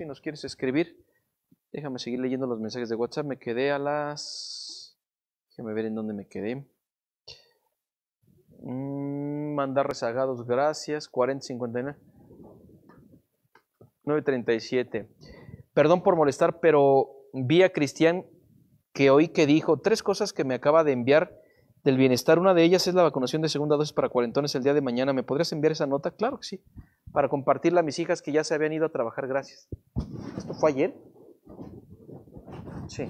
Si nos quieres escribir, déjame seguir leyendo los mensajes de WhatsApp. Me quedé a las... Déjame ver en dónde me quedé. Mm, mandar rezagados, gracias. 4059. 937. Perdón por molestar, pero vi a Cristian que hoy que dijo tres cosas que me acaba de enviar del bienestar. Una de ellas es la vacunación de segunda dosis para cuarentones el día de mañana. ¿Me podrías enviar esa nota? Claro que sí para compartirla a mis hijas que ya se habían ido a trabajar, gracias. ¿Esto fue ayer? Sí.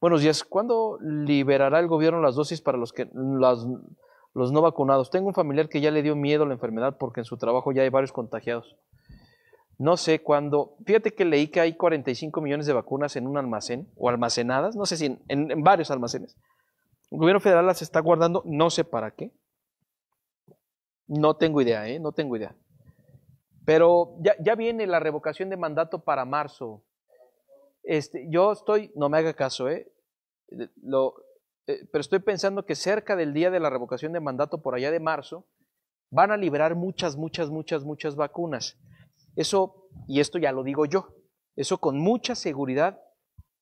Buenos días. ¿Cuándo liberará el gobierno las dosis para los, que, los no vacunados? Tengo un familiar que ya le dio miedo a la enfermedad porque en su trabajo ya hay varios contagiados. No sé cuándo. Fíjate que leí que hay 45 millones de vacunas en un almacén o almacenadas, no sé si en, en varios almacenes. El gobierno federal las está guardando, no sé para qué. No tengo idea, ¿eh? No tengo idea. Pero ya, viene la revocación de mandato para marzo. Este, yo estoy, no me haga caso, ¿eh? ¿eh? pero estoy pensando que cerca del día de la revocación de mandato, por allá de marzo, van a liberar muchas, muchas, muchas, muchas vacunas. Eso, y esto ya lo digo yo, eso con mucha seguridad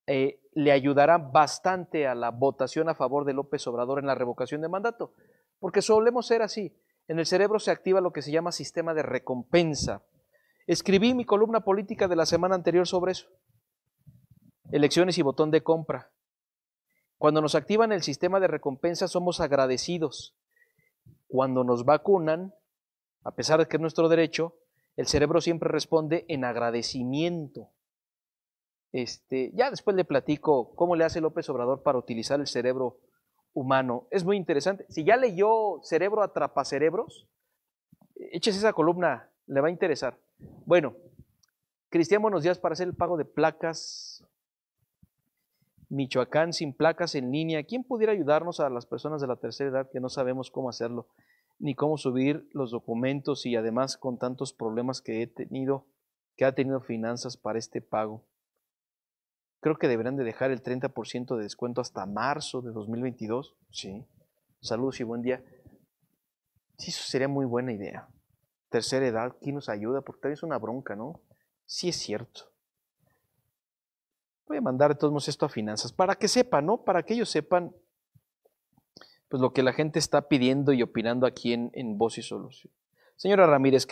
eh, le ayudará bastante a la votación a favor de López Obrador en la revocación de mandato, porque solemos ser así en el cerebro se activa lo que se llama sistema de recompensa. Escribí mi columna política de la semana anterior sobre eso. Elecciones y botón de compra. Cuando nos activan el sistema de recompensa somos agradecidos. Cuando nos vacunan, a pesar de que es nuestro derecho, el cerebro siempre responde en agradecimiento. Este, ya después le platico cómo le hace López Obrador para utilizar el cerebro humano. Es muy interesante. Si ya leyó Cerebro Atrapa Cerebros, échese esa columna, le va a interesar. Bueno, Cristian, buenos días para hacer el pago de placas. Michoacán sin placas en línea. ¿Quién pudiera ayudarnos a las personas de la tercera edad que no sabemos cómo hacerlo, ni cómo subir los documentos y además con tantos problemas que he tenido, que ha tenido finanzas para este pago? Creo que deberán de dejar el 30% de descuento hasta marzo de 2022. Sí. Saludos y buen día. Sí, eso sería muy buena idea. Tercera edad, ¿quién nos ayuda? Porque tal es una bronca, ¿no? Sí es cierto. Voy a mandar de todos modos esto a finanzas para que sepan, ¿no? Para que ellos sepan pues lo que la gente está pidiendo y opinando aquí en, en Voz y Solución. Señora Ramírez, ¿qué